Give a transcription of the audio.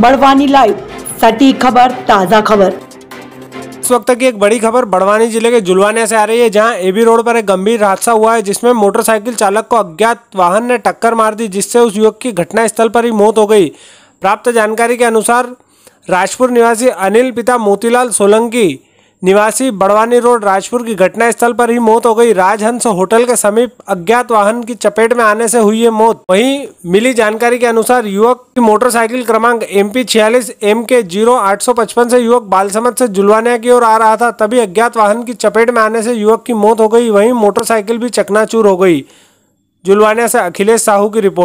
Barwani live सटीक खबर ताज़ा खबर इस वक्त की एक बड़ी खबर बड़वानी जिले के जुलवाने से आ रही है जहां एबी रोड पर एक गंभीर हादसा हुआ है जिसमें मोटरसाइकिल चालक को अज्ञात वाहन ने टक्कर मार दी जिससे उस युवक की घटनास्थल पर ही मौत हो गई प्राप्त जानकारी के अनुसार राजपुर निवासी अनिल पिता मोतीलाल सोलंकी निवासी बड़वानी रोड राजपुर की घटनास्थल पर ही मौत हो गई राजहंस होटल के समीप अज्ञात वाहन की चपेट में आने से हुई है मौत वहीं मिली जानकारी के अनुसार युवक की मोटरसाइकिल क्रमांक एम पी छियालीस एम के जीरो आठ सौ पचपन से युवक बालसमत से जुलवाने की ओर आ रहा था तभी अज्ञात वाहन की चपेट में आने से युवक की मौत हो गई वही मोटरसाइकिल भी चकनाचूर हो गई जुलवानिया से अखिलेश साहू की रिपोर्ट